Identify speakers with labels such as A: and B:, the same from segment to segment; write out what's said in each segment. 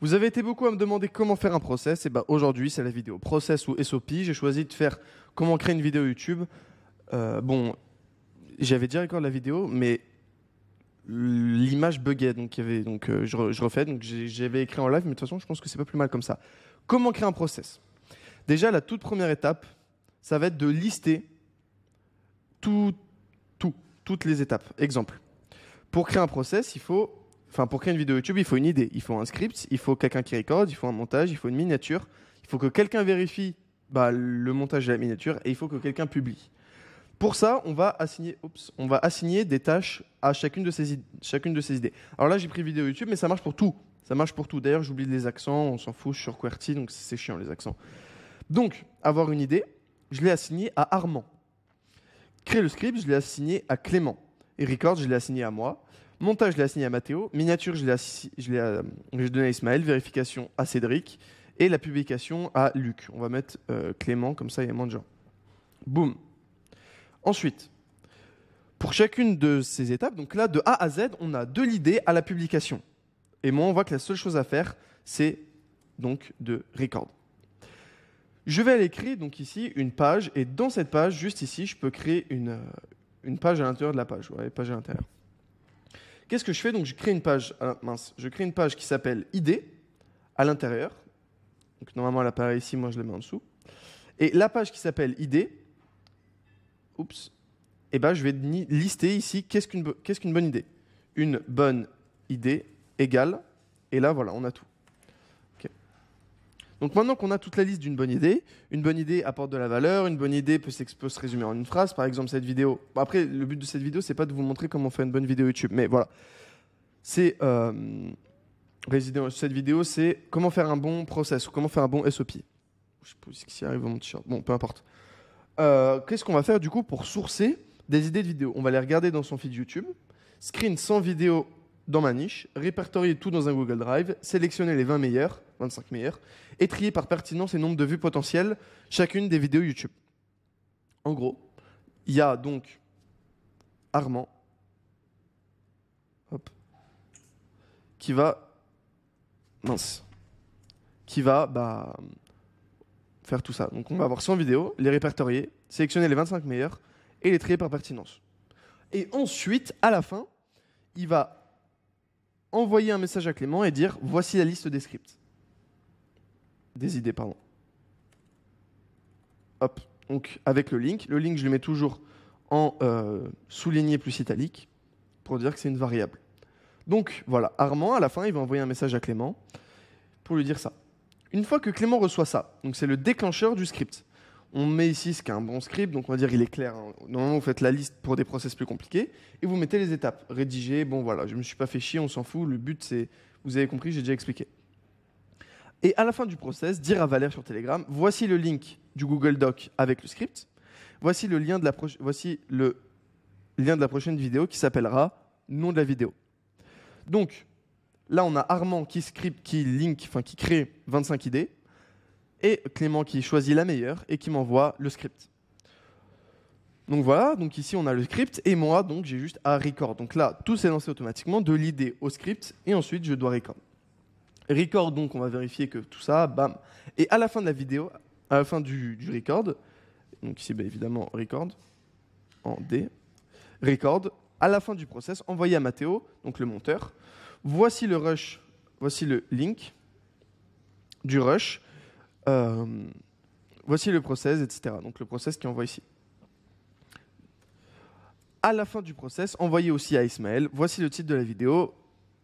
A: Vous avez été beaucoup à me demander comment faire un process. Et eh bah ben, aujourd'hui, c'est la vidéo process ou SOP. J'ai choisi de faire comment créer une vidéo YouTube. Euh, bon, j'avais déjà écrit la vidéo, mais l'image buguait, donc y avait, donc euh, je, refais. Donc j'avais écrit en live, mais de toute façon, je pense que c'est pas plus mal comme ça. Comment créer un process Déjà, la toute première étape, ça va être de lister tout, tout, toutes les étapes. Exemple. Pour créer un process, il faut Enfin, pour créer une vidéo YouTube, il faut une idée, il faut un script, il faut quelqu'un qui recorde, il faut un montage, il faut une miniature, il faut que quelqu'un vérifie bah, le montage de la miniature et il faut que quelqu'un publie. Pour ça, on va assigner, on va assigner des tâches à chacune de ces, chacune de ces idées. Alors là, j'ai pris vidéo YouTube, mais ça marche pour tout. Ça marche pour tout. D'ailleurs, j'oublie les accents, on s'en fout, je suis sur QWERTY, donc c'est chiant les accents. Donc, avoir une idée, je l'ai assignée à Armand. Créer le script, je l'ai assigné à Clément. Et record, je l'ai assigné à moi. Montage, je l'ai assigné à Mathéo. Miniature, euh, je l'ai, donné à Ismaël. Vérification à Cédric. Et la publication à Luc. On va mettre euh, Clément, comme ça il y a moins de gens. Boum. Ensuite, pour chacune de ces étapes, donc là, de A à Z, on a de l'idée à la publication. Et moi, on voit que la seule chose à faire, c'est donc de record. Je vais aller créer donc ici une page, et dans cette page, juste ici, je peux créer une, euh, une page à l'intérieur de la page. Ouais, page à l'intérieur. Qu'est-ce que je fais Donc, je crée une page, ah, mince, je crée une page qui s'appelle idée à l'intérieur. Donc, normalement, elle apparaît ici, moi je la mets en dessous. Et la page qui s'appelle idée oups, eh ben, je vais lister ici qu'est-ce qu'une bonne idée. Une bonne idée égale, et là voilà, on a tout. Donc maintenant qu'on a toute la liste d'une bonne idée, une bonne idée apporte de la valeur, une bonne idée peut, se résumer en une phrase, par exemple cette vidéo. Après, le but de cette vidéo, c'est pas de vous montrer comment faire une bonne vidéo YouTube, mais voilà. C'est euh, cette vidéo, c'est comment faire un bon process ou comment faire un bon SOP. Je sais pas si arrive mon t-shirt. Bon, peu importe. Euh, qu'est-ce qu'on va faire du coup pour sourcer des idées de vidéos On va les regarder dans son feed YouTube. Screen sans vidéo dans ma niche, répertorier tout dans un Google Drive, sélectionner les 20 meilleurs, 25 meilleurs, et trier par pertinence et nombre de vues potentielles chacune des vidéos YouTube. En gros, il y a donc Armand qui va mince qui va bah, faire tout ça. Donc on va avoir 100 vidéos, les répertorier, sélectionner les 25 meilleurs, et les trier par pertinence. Et ensuite, à la fin, il va envoyer un message à Clément et dire voici la liste des scripts. Des idées, pardon. Hop, donc avec le link. Le link, je le mets toujours en euh, souligné plus italique pour dire que c'est une variable. Donc voilà, Armand, à la fin, il va envoyer un message à Clément pour lui dire ça. Une fois que Clément reçoit ça, donc c'est le déclencheur du script, on met ici ce qu'est un bon script, donc on va dire il est clair. Hein. Normalement, vous faites la liste pour des process plus compliqués et vous mettez les étapes. Rédiger, bon voilà, je ne me suis pas fait chier, on s'en fout. Le but, c'est, vous avez compris, j'ai déjà expliqué. Et à la fin du process, dire à Valère sur Telegram voici le link du Google Doc avec le script. Voici le lien de la, voici le lien de la prochaine vidéo qui s'appellera nom de la vidéo. Donc, là, on a Armand qui script, qui link, enfin qui crée 25 idées et Clément qui choisit la meilleure et qui m'envoie le script. Donc voilà, donc ici on a le script et moi donc j'ai juste à record. Donc là tout s'est lancé automatiquement de l'idée au script et ensuite je dois record. Record donc on va vérifier que tout ça, bam. Et à la fin de la vidéo, à la fin du, record, donc ici bah, évidemment record en D, record, à la fin du process, envoyé à Mathéo, donc le monteur. Voici le rush, voici le link du rush euh, voici le process, etc. Donc le process qui envoie ici. À la fin du process, envoyez aussi à Ismaël, voici le titre de la vidéo,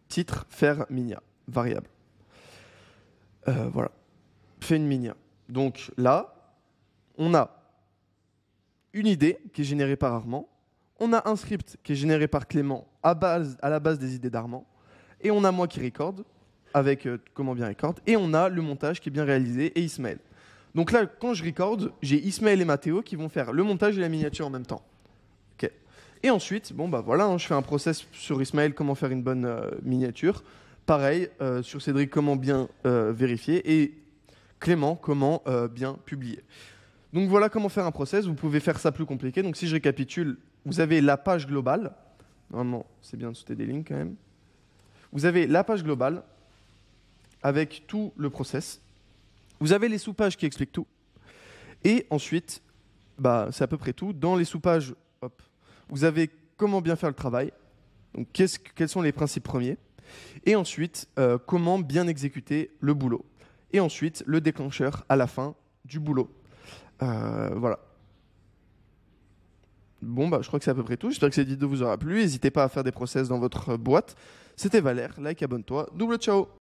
A: titre faire minia, variable. Euh, voilà, fait une minia. Donc là, on a une idée qui est générée par Armand, on a un script qui est généré par Clément à, à la base des idées d'Armand, et on a moi qui recorde, avec euh, comment bien record, et on a le montage qui est bien réalisé et Ismaël. Donc là, quand je record, j'ai Ismaël et Mathéo qui vont faire le montage et la miniature en même temps. Okay. Et ensuite, bon bah voilà, hein, je fais un process sur Ismaël comment faire une bonne euh, miniature. Pareil euh, sur Cédric comment bien vérifier et Clément comment bien publier. Donc voilà comment faire un process. Vous pouvez faire ça plus compliqué. Donc si je récapitule, vous avez la page globale. Normalement, c'est bien de sauter des lignes quand même. Vous avez la page globale, avec tout le process. Vous avez les soupages qui expliquent tout. Et ensuite, bah, c'est à peu près tout. Dans les soupages, hop, vous avez comment bien faire le travail. Donc, quels sont les principes premiers Et ensuite, euh, comment bien exécuter le boulot. Et ensuite, le déclencheur à la fin du boulot. Euh, voilà. Bon, bah, je crois que c'est à peu près tout. J'espère que cette vidéo vous aura plu. N'hésitez pas à faire des process dans votre boîte. C'était Valère. Like, abonne-toi. Double ciao